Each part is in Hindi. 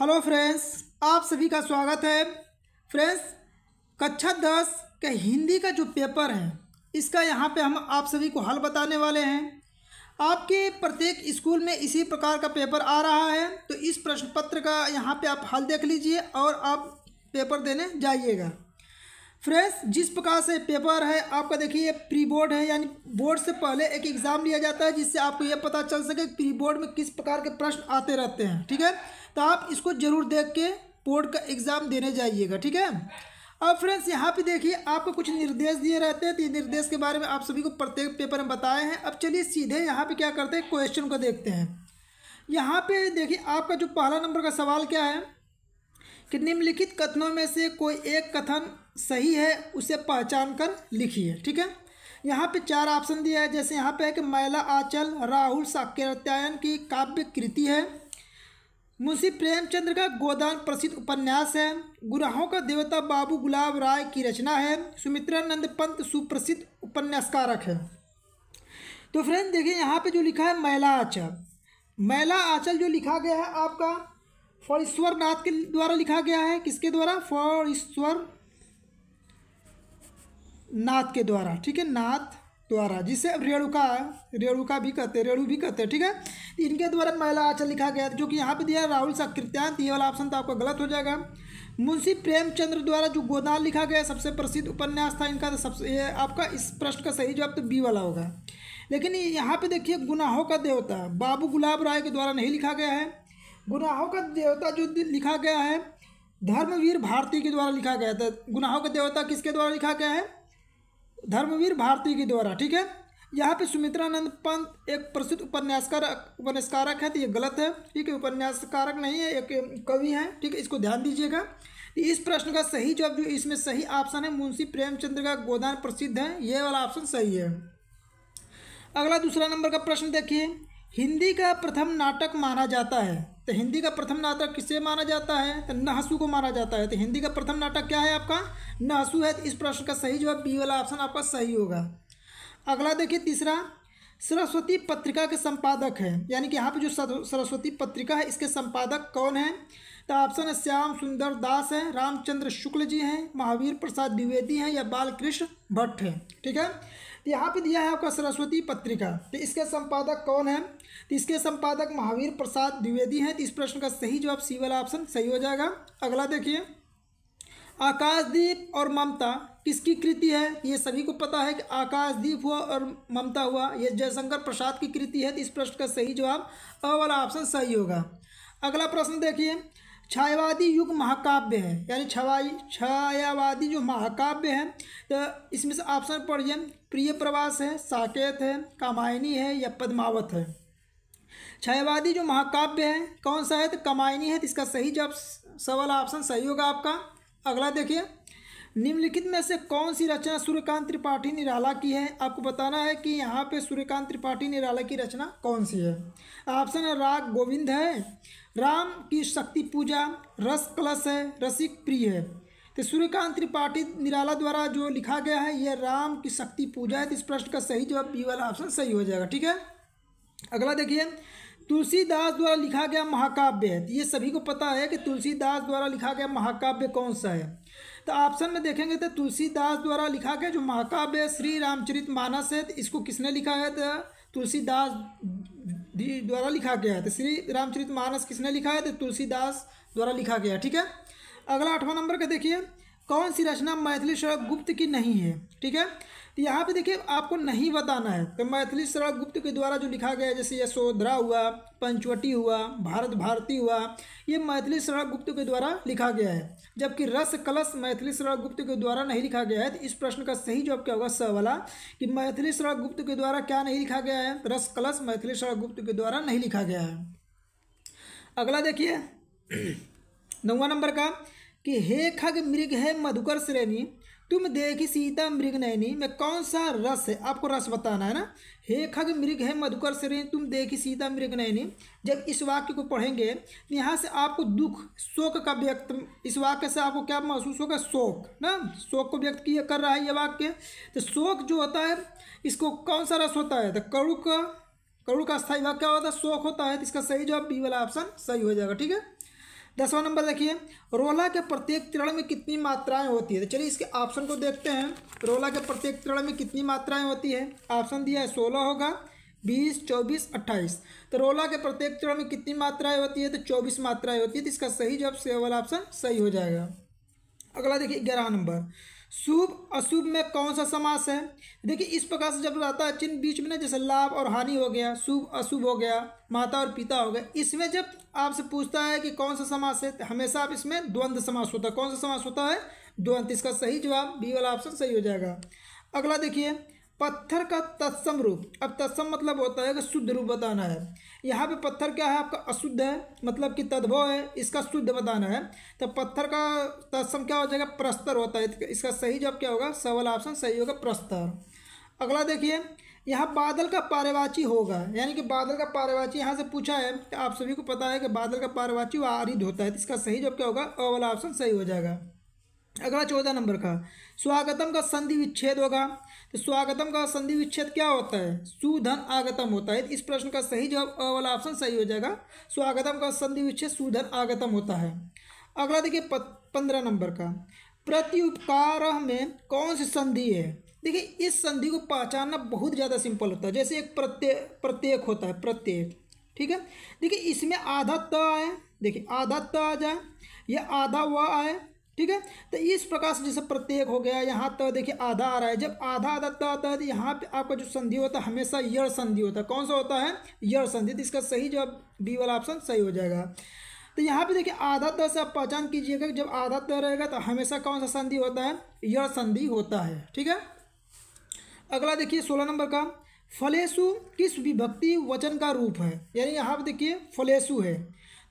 हेलो फ्रेंड्स आप सभी का स्वागत है फ्रेंड्स कक्षा दस के हिंदी का जो पेपर है इसका यहाँ पे हम आप सभी को हल बताने वाले हैं आपके प्रत्येक स्कूल में इसी प्रकार का पेपर आ रहा है तो इस प्रश्न पत्र का यहाँ पे आप हल देख लीजिए और आप पेपर देने जाइएगा फ्रेंड्स जिस प्रकार से पेपर है आपका देखिए प्री बोर्ड है यानी बोर्ड से पहले एक एग्ज़ाम लिया जाता है जिससे आपको ये पता चल सके प्री बोर्ड में किस प्रकार के प्रश्न आते रहते हैं ठीक है तो आप इसको ज़रूर देख के बोर्ड का एग्ज़ाम देने जाइएगा ठीक है अब फ्रेंड्स यहाँ पे देखिए आपको कुछ निर्देश दिए रहते हैं तो ये निर्देश के बारे में आप सभी को प्रत्येक पेपर में बताए हैं अब चलिए सीधे यहाँ पे क्या करते हैं क्वेश्चन को देखते हैं यहाँ पे देखिए आपका जो पहला नंबर का सवाल क्या है कि निम्नलिखित कथनों में से कोई एक कथन सही है उसे पहचान कर लिखिए ठीक है यहाँ पर चार ऑप्शन दिया है जैसे यहाँ पर है कि मैला आंचल राहुल साक्यत्यायन की काव्य कृति है मुंशी प्रेमचंद्र का गोदान प्रसिद्ध उपन्यास है गुराहों का देवता बाबू गुलाब राय की रचना है सुमित्रानंद पंत सुप्रसिद्ध उपन्यासकारक है तो फ्रेंड देखिए यहाँ पे जो लिखा है मैला आंचल मैला आंचल जो लिखा गया है आपका फौरेश्वर नाथ के द्वारा लिखा गया है किसके द्वारा फौरेश्वर नाथ के द्वारा ठीक है नाथ द्वारा तो जिसे रेणुका रेणुका भी कहते हैं रेणु भी कहते हैं ठीक है इनके द्वारा महिला आचल लिखा गया था जो कि यहाँ पे दिया राहुल सा कृत्यांत तो ये वाला ऑप्शन तो आपका गलत हो जाएगा मुंशी प्रेमचंद्र द्वारा जो गोदान लिखा गया सबसे प्रसिद्ध उपन्यास था इनका तो सबसे ये आपका इस प्रश्न का सही जवाब तो बी वाला होगा लेकिन यहाँ पे देखिए गुनाहों का देवता बाबू गुलाब राय के द्वारा नहीं लिखा गया है गुनाहों का देवता जो लिखा गया है धर्मवीर भारती के द्वारा लिखा गया था गुनाहों का देवता किसके द्वारा लिखा गया है धर्मवीर भारती के द्वारा ठीक है यहाँ पे सुमित्रानंद पंत एक प्रसिद्ध उपन्यासकार उपन्यासकारक है तो ये गलत है ठीक है उपन्यासकारक नहीं है एक कवि है ठीक है इसको ध्यान दीजिएगा तो इस प्रश्न का सही जवाब जो इसमें सही ऑप्शन है मुंशी प्रेमचंद्र का गोदान प्रसिद्ध है ये वाला ऑप्शन सही है अगला दूसरा नंबर का प्रश्न देखिए हिंदी का प्रथम नाटक माना जाता है तो हिंदी का प्रथम नाटक किससे माना जाता है तो नहसू को माना जाता है तो हिंदी का प्रथम नाटक क्या है आपका नहसु है तो इस प्रश्न का सही जवाब बी वाला ऑप्शन आपका सही होगा अगला देखिए तीसरा सरस्वती पत्रिका के संपादक है यानी कि यहाँ पे जो सरस्वती पत्रिका है इसके संपादक कौन है तो ऑप्शन है श्याम सुंदर दास है रामचंद्र शुक्ल जी हैं महावीर प्रसाद द्विवेदी हैं या बालकृष्ण भट्ट है ठीक है तो यहाँ पे दिया है आपका सरस्वती पत्रिका तो इसके संपादक कौन है तो इसके संपादक महावीर प्रसाद द्विवेदी हैं तो इस प्रश्न का सही जवाब सी वाला ऑप्शन सही हो जाएगा अगला देखिए आकाशदीप और ममता किसकी कृति है ये सभी को पता है कि आकाशदीप हुआ और ममता हुआ ये जयशंकर प्रसाद की कृति है तो इस प्रश्न का सही जवाब अ वाला ऑप्शन सही होगा अगला प्रश्न देखिए छायावादी युग महाकाव्य है यानी छवाई छायावादी जो महाकाव्य है तो इसमें से ऑप्शन पढ़िए प्रिय प्रवास है साकेत है कामायनी है या पद्मावत है छायावादी जो महाकाव्य है कौन सा है तो कमायनी है तो इसका सही जब सवाल ऑप्शन सही होगा आपका अगला देखिए निम्नलिखित में से कौन सी रचना सूर्यकांत त्रिपाठी निराला की है आपको बताना है कि यहाँ पे सूर्यकांत त्रिपाठी निराला की रचना कौन सी है ऑप्शन है राग गोविंद है राम की शक्ति पूजा रस कलश है रसिक प्रिय है तो सूर्यकांत त्रिपाठी निराला द्वारा जो लिखा गया है यह राम की शक्ति पूजा है तो इस प्रश्न का सही जवाब बी वाला ऑप्शन सही हो जाएगा ठीक है अगला देखिए तुलसीदास द्वारा लिखा गया महाकाव्य है तो ये सभी को पता है कि तुलसीदास द्वारा लिखा गया महाकाव्य कौन सा है तो ऑप्शन में देखेंगे तो तुलसीदास द्वारा लिखा गया जो महाकाव्य श्री रामचरित मानस है तो इसको किसने लिखा है तो तुलसीदास द्वारा लिखा गया है तो श्री रामचरित मानस किसने लिखा है तो तुलसीदास द्वारा लिखा गया ठीक है अगला आठवां नंबर का देखिए कौन सी रचना मैथिली शरक गुप्त की नहीं है ठीक है तो यहाँ पे देखिए आपको नहीं बताना है तो मैथिली सरल गुप्त के द्वारा जो लिखा गया जैसे यशोधरा हुआ पंचवटी हुआ भारत भारती हुआ ये मैथिली सरल गुप्त के द्वारा लिखा गया है जबकि रस कलश मैथिली सरल गुप्त के द्वारा नहीं लिखा गया है तो इस प्रश्न का सही जवाब क्या होगा स वाला कि मैथिली सरल गुप्त के द्वारा क्या नहीं लिखा गया है रस कलश मैथिली सरल गुप्त के द्वारा नहीं लिखा गया है अगला देखिए नौवा नंबर का कि हे खग मृग है मधुकर श्रेणी तुम देखी सीता मृग नैनी में कौन सा रस है आपको रस बताना है ना हे खग मृग है मधुकर शरीर तुम देखी सीता मृग नैनी जब इस वाक्य को पढ़ेंगे तो यहाँ से आपको दुख शोक का व्यक्त इस वाक्य से आपको क्या महसूस होगा शोक ना शोक को व्यक्त किया कर रहा है ये वाक्य तो शोक जो होता है इसको कौन सा रस होता है तो कड़ू का कड़ू का स्थायी वाक्य क्या होता है शोक होता है तो इसका सही जवाब बी वाला ऑप्शन सही हो जाएगा ठीक है दसवां नंबर देखिए रोला के प्रत्येक तिरण में कितनी मात्राएं होती है तो चलिए इसके ऑप्शन को देखते हैं रोला के प्रत्येक तिरण में कितनी मात्राएं होती है ऑप्शन दिया है सोलह होगा बीस चौबीस अट्ठाईस तो रोला के प्रत्येक चरण में कितनी मात्राएं होती है तो चौबीस मात्राएं होती है तो इसका सही जवाब सेवल ऑप्शन सही हो जाएगा अगला देखिए ग्यारह नंबर शुभ अशुभ में कौन सा समास है देखिए इस प्रकार से जब रहता है चिन्ह बीच में ना जैसे लाभ और हानि हो गया शुभ अशुभ हो गया माता और पिता हो गया इसमें जब आपसे पूछता है कि कौन सा समास है तो हमेशा आप इसमें द्वंद्व समास होता है कौन सा समास होता है द्वंद्व इसका सही जवाब बी वाला ऑप्शन सही हो जाएगा अगला देखिए पत्थर का तत्सम रूप अब तत्सम मतलब होता है कि शुद्ध रूप बताना है यहाँ पे पत्थर क्या है आपका अशुद्ध है मतलब कि तद्भव है इसका शुद्ध बताना है तो पत्थर का तत्सम क्या हो जाएगा प्रस्तर होता है इसका सही जवाब क्या होगा सवाल ऑप्शन सही होगा प्रस्तर अगला देखिए यहाँ बादल का पारिवाची होगा यानी कि बादल का पारिवाची यहाँ से पूछा है तो आप सभी को पता है कि बादल का वो आरिद होता है तो इसका सही जवाब क्या होगा अवला ऑप्शन सही हो जाएगा अगला चौदह नंबर का स्वागतम का संधि विच्छेद होगा तो स्वागतम का संधि विच्छेद क्या होता है सुधन आगतम होता है इस प्रश्न का सही जवाब वाला ऑप्शन सही हो जाएगा स्वागतम का संधि विच्छेद सुधन आगतम होता है अगला देखिए पंद्रह नंबर का प्रत्युपकार में कौन सी संधि है देखिए इस संधि को पहचानना बहुत ज़्यादा सिंपल होता है जैसे एक प्रत्यय प्रत्येक होता है प्रत्येक ठीक है देखिए इसमें आधा त आए देखिए आधा त आ जाए या आधा व आए ठीक है तो इस प्रकार से जैसे प्रत्येक हो गया यहाँ तो देखिए आधा आ रहा है जब आधा आधा आता तो, तो यहाँ पे आपका जो संधि होता है हमेशा यड़ संधि होता है कौन सा होता है यड़ संधि तो इसका सही जवाब बी वाला ऑप्शन सही हो जाएगा तो यहाँ पे देखिए आधा त से आप पहचान कीजिएगा जब आधा त रहेगा तो हमेशा कौन सा संधि होता है यर संधि होता है ठीक है अगला देखिए सोलह नंबर का फलेसु किस विभक्ति वचन का रूप है यानी यहाँ पर देखिए फलेसु है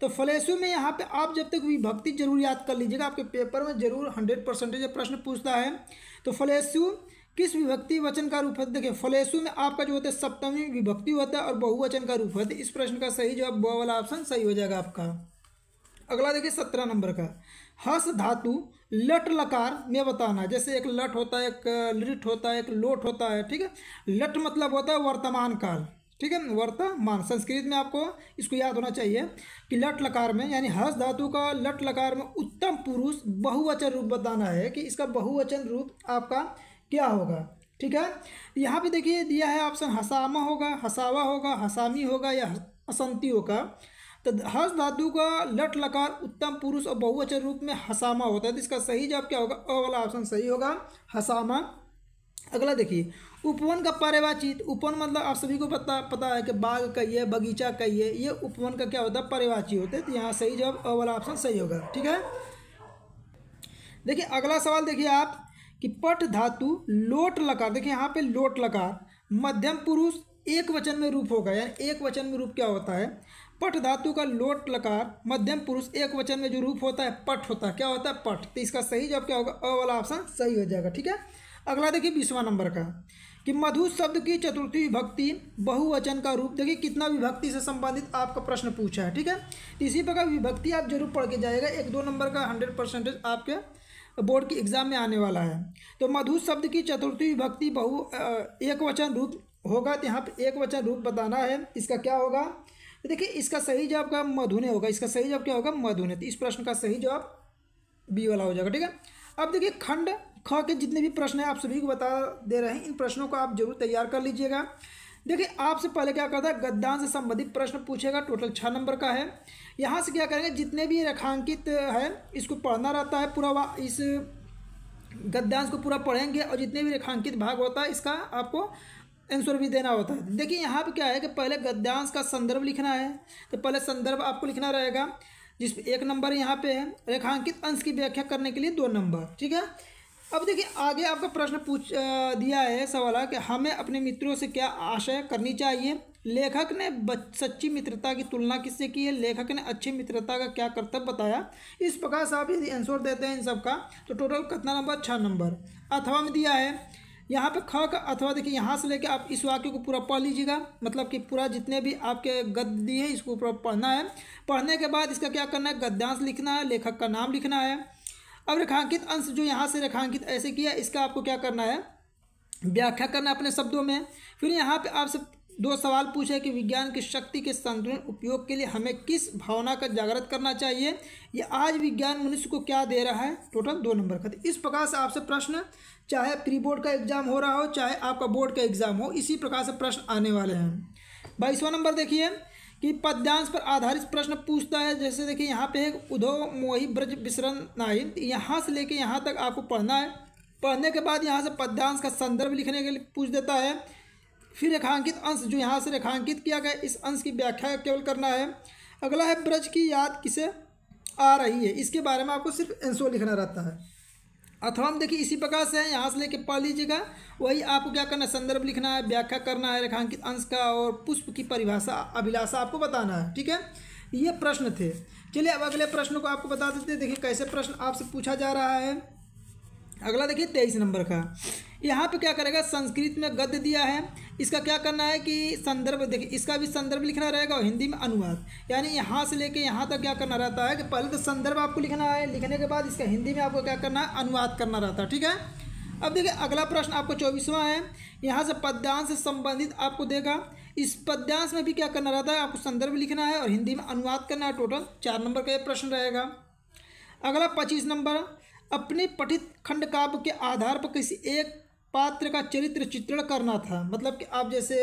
तो फ्लैशों में यहाँ पे आप जब तक विभक्ति जरूर याद कर लीजिएगा आपके पेपर में जरूर हंड्रेड परसेंटेज प्रश्न पूछता है तो फ्लैशु किस विभक्ति वचन का रूप है देखिए फलेसु में आपका जो होता है सप्तमी विभक्ति होता है और बहुवचन का रूप होता है तो इस प्रश्न का सही जवाब ब वाला ऑप्शन सही हो जाएगा आपका अगला देखिए सत्रह नंबर का हस धातु लट लकार में बताना जैसे एक लट होता है एक लिट होता है एक लोट होता है ठीक है लट मतलब होता है वर्तमान काल ठीक है वर्तमान संस्कृत में आपको इसको याद होना चाहिए कि लट लकार में यानी हस धातु का लट लकार में उत्तम पुरुष बहुवचन रूप बताना है कि इसका बहुवचन रूप आपका क्या होगा ठीक है यहाँ पे देखिए दिया है ऑप्शन हसामा होगा हसावा होगा हसामी होगा या असंति होगा तो हस धातु का लट लकार उत्तम पुरुष और बहुवचन रूप में हसामा होता है तो इसका सही जवाब क्या होगा अ वाला ऑप्शन सही होगा हसामा अगला देखिए उपवन का परिवाचित उपवन मतलब आप सभी को पता पता है कि बाग कहिए बगीचा कहिए ये उपवन का क्या होता है परिवाची होते हैं तो यहाँ सही जवाब अ वाला ऑप्शन सही होगा ठीक है देखिए अगला सवाल देखिए आप कि पट धातु लोट लकार देखिए यहाँ पे लोट लकार मध्यम पुरुष एक वचन में रूप होगा यानी एक वचन में रूप क्या होता है पट धातु का लोट लकार मध्यम पुरुष एक वचन में जो रूप होता है पट होता है क्या होता है पट तो इसका सही जवाब क्या होगा अ वाला ऑप्शन सही हो जाएगा ठीक है अगला देखिए बीसवा नंबर का कि मधु शब्द की चतुर्थी विभक्ति बहुवचन का रूप देखिए कितना विभक्ति से संबंधित आपका प्रश्न पूछा है ठीक है तो इसी प्रकार विभक्ति आप जरूर पढ़ के जाएगा एक दो नंबर का हंड्रेड परसेंटेज आपके बोर्ड के एग्जाम में आने वाला है तो मधु शब्द की चतुर्थी विभक्ति बहु एक वचन रूप होगा तो यहाँ पर एक वचन रूप बताना है इसका क्या होगा तो देखिए इसका सही जवाब का मधुने होगा इसका सही जवाब क्या होगा मधुने तो इस प्रश्न का सही जवाब बी वाला हो जाएगा ठीक है अब देखिए खंड ख के जितने भी प्रश्न हैं आप सभी को बता दे रहे हैं इन प्रश्नों को आप जरूर तैयार कर लीजिएगा देखिए आपसे पहले क्या करता है गद्दान से संबंधित प्रश्न पूछेगा टोटल छः नंबर का है यहाँ से क्या करेंगे जितने भी रेखांकित है इसको पढ़ना रहता है पूरा इस गद्यांश को पूरा पढ़ेंगे और जितने भी रेखांकित भाग होता है इसका आपको आंसर भी देना होता है देखिए यहाँ पे क्या है कि पहले गद्यांश का संदर्भ लिखना है तो पहले संदर्भ आपको लिखना रहेगा जिस एक नंबर यहाँ पे है रेखांकित अंश की व्याख्या करने के लिए दो नंबर ठीक है अब देखिए आगे आपका प्रश्न पूछ दिया है सवाल है कि हमें अपने मित्रों से क्या आशय करनी चाहिए लेखक ने सच्ची मित्रता की तुलना किससे की है लेखक ने अच्छी मित्रता का क्या कर्तव्य बताया इस प्रकार से आप यदि आंसर देते हैं इन सब का तो टोटल कितना नंबर छः नंबर अथवा में दिया है यहाँ पे ख का अथवा देखिए यहाँ से लेकर आप इस वाक्य को पूरा पढ़ लीजिएगा मतलब कि पूरा जितने भी आपके गद्य दिए हैं इसको पूरा पढ़ना है पढ़ने के बाद इसका क्या करना है गद्यांश लिखना है लेखक का नाम लिखना है अब रेखांकित अंश जो यहाँ से रेखांकित ऐसे किया इसका आपको क्या करना है व्याख्या करना अपने शब्दों में फिर यहाँ पे आपसे दो सवाल पूछे कि विज्ञान की शक्ति के संतुलन उपयोग के लिए हमें किस भावना का जागृत करना चाहिए या आज विज्ञान मनुष्य को क्या दे रहा है टोटल दो नंबर का इस प्रकार से आपसे प्रश्न चाहे प्री बोर्ड का एग्जाम हो रहा हो चाहे आपका बोर्ड का एग्जाम हो इसी प्रकार से प्रश्न आने वाले हैं बाईसवा नंबर देखिए कि पद्यांश पर आधारित प्रश्न पूछता है जैसे देखिए यहाँ पे है उधो मोही ब्रज विसरण नाइन यहाँ से लेके यहाँ तक आपको पढ़ना है पढ़ने के बाद यहाँ से पद्यांश का संदर्भ लिखने के लिए पूछ देता है फिर रेखांकित अंश जो यहाँ से रेखांकित किया गया इस अंश की व्याख्या केवल करना है अगला है ब्रज की याद किसे आ रही है इसके बारे में आपको सिर्फ एंसो लिखना रहता है अथवा हम देखिए इसी प्रकार से यहाँ से लेके पढ़ लीजिएगा वही आपको क्या करना है संदर्भ लिखना है व्याख्या करना है रेखांकित अंश का और पुष्प की परिभाषा अभिलाषा आपको बताना है ठीक है ये प्रश्न थे चलिए अब अगले प्रश्न को आपको बता देते हैं देखिए कैसे प्रश्न आपसे पूछा जा रहा है अगला देखिए तेईस नंबर का यहाँ पे क्या करेगा संस्कृत में गद्य दिया है इसका क्या करना है कि संदर्भ देखिए इसका भी संदर्भ लिखना रहेगा और हिंदी में अनुवाद यानी यहाँ से लेके यहाँ तक क्या करना रहता है कि पहले तो संदर्भ आपको लिखना है लिखने के बाद इसका हिंदी में आपको क्या करना है अनुवाद करना रहता है ठीक है अब देखिए अगला प्रश्न आपको चौबीसवां है यहाँ से पद्यांश से संबंधित आपको देगा इस पद्यांश में भी क्या करना रहता है आपको संदर्भ लिखना है और हिंदी में अनुवाद करना है टोटल चार नंबर का ये प्रश्न रहेगा अगला पच्चीस नंबर अपने पठित खंड काव्य के आधार पर किसी एक पात्र का चरित्र चित्रण करना था मतलब कि आप जैसे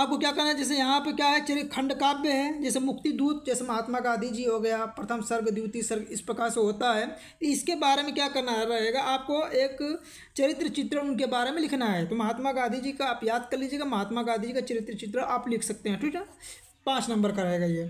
आपको क्या करना है जैसे यहाँ पे क्या है चरित खंड काव्य है जैसे मुक्ति दूत जैसे महात्मा गांधी जी हो गया प्रथम सर्ग द्वितीय सर्ग इस प्रकार से होता है तो इसके बारे में क्या करना रहेगा आपको एक चरित्र चित्रण उनके बारे में लिखना है तो महात्मा गांधी जी का आप याद कर लीजिएगा महात्मा गांधी जी का चरित्र चित्र आप लिख सकते हैं ठीक है पाँच नंबर का रहेगा ये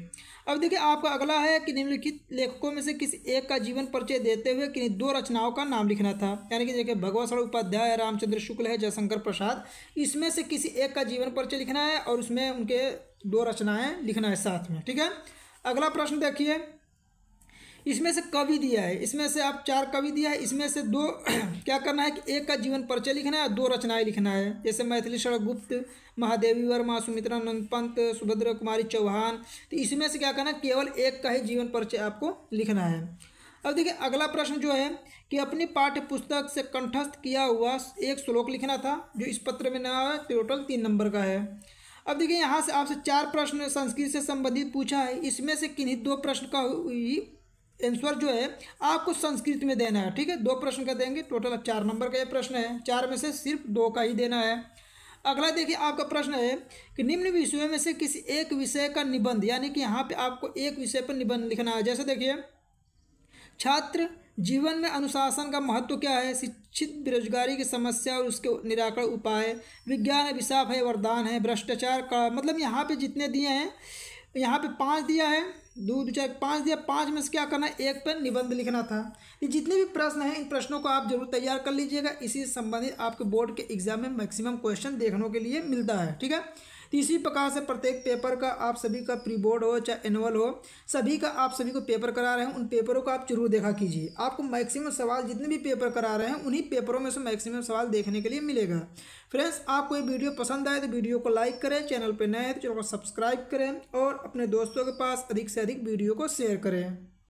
अब देखिए आपका अगला है कि निम्नलिखित लेखकों में से किस एक का जीवन परिचय देते हुए किन्हीं दो रचनाओं का नाम लिखना था यानी कि देखिए भगवत सड़ उपाध्याय रामचंद्र शुक्ल है जयशंकर प्रसाद इसमें से किसी एक का जीवन परिचय लिखना है और उसमें उनके दो रचनाएँ लिखना है साथ में ठीक है अगला प्रश्न देखिए इसमें से कवि दिया है इसमें से आप चार कवि दिया है इसमें से दो क्या करना है कि एक का जीवन परिचय लिखना है और दो रचनाएं लिखना है जैसे मैथिली शरण गुप्त महादेवी वर्मा सुमित्रा नंद पंत सुभद्रा कुमारी चौहान तो इसमें से क्या करना है केवल एक का ही जीवन परिचय आपको लिखना है अब देखिए अगला प्रश्न जो है कि अपनी पाठ्य पुस्तक से कंठस्थ किया हुआ एक श्लोक लिखना था जो इस पत्र में ना टोटल तीन नंबर का है अब देखिए यहाँ से आपसे चार प्रश्न संस्कृत से संबंधित पूछा है इसमें से किन्हीं दो प्रश्न का ही आंसर जो है आपको संस्कृत में देना है ठीक है दो प्रश्न का देंगे टोटल चार नंबर का ये प्रश्न है चार में से सिर्फ दो का ही देना है अगला देखिए आपका प्रश्न है कि निम्न विषयों में से किसी एक विषय का निबंध यानी कि यहाँ पे आपको एक विषय पर निबंध लिखना है जैसे देखिए छात्र जीवन में अनुशासन का महत्व क्या है शिक्षित बेरोजगारी की समस्या और उसके निराकरण उपाय विज्ञान अभिशाप है वरदान है भ्रष्टाचार का मतलब यहाँ पे जितने दिए हैं यहाँ पे पांच दिया है दो चार पाँच दिया पाँच में से क्या करना है एक पर निबंध लिखना था ये जितने भी प्रश्न हैं इन प्रश्नों को आप जरूर तैयार कर लीजिएगा इसी संबंधित आपके बोर्ड के एग्जाम में मैक्सिमम क्वेश्चन देखने के लिए मिलता है ठीक है तो इसी प्रकार से प्रत्येक पेपर का आप सभी का प्री बोर्ड हो चाहे एनुअल हो सभी का आप सभी को पेपर करा रहे हैं उन पेपरों को आप जरूर देखा कीजिए आपको मैक्सिमम सवाल जितने भी पेपर करा रहे हैं उन्हीं पेपरों में से मैक्सिमम सवाल देखने के लिए मिलेगा फ्रेंड्स आपको ये वीडियो पसंद आए तो वीडियो को लाइक करें चैनल पर नए हैं तो चैनल को सब्सक्राइब करें और अपने दोस्तों के पास अधिक से अधिक वीडियो को शेयर करें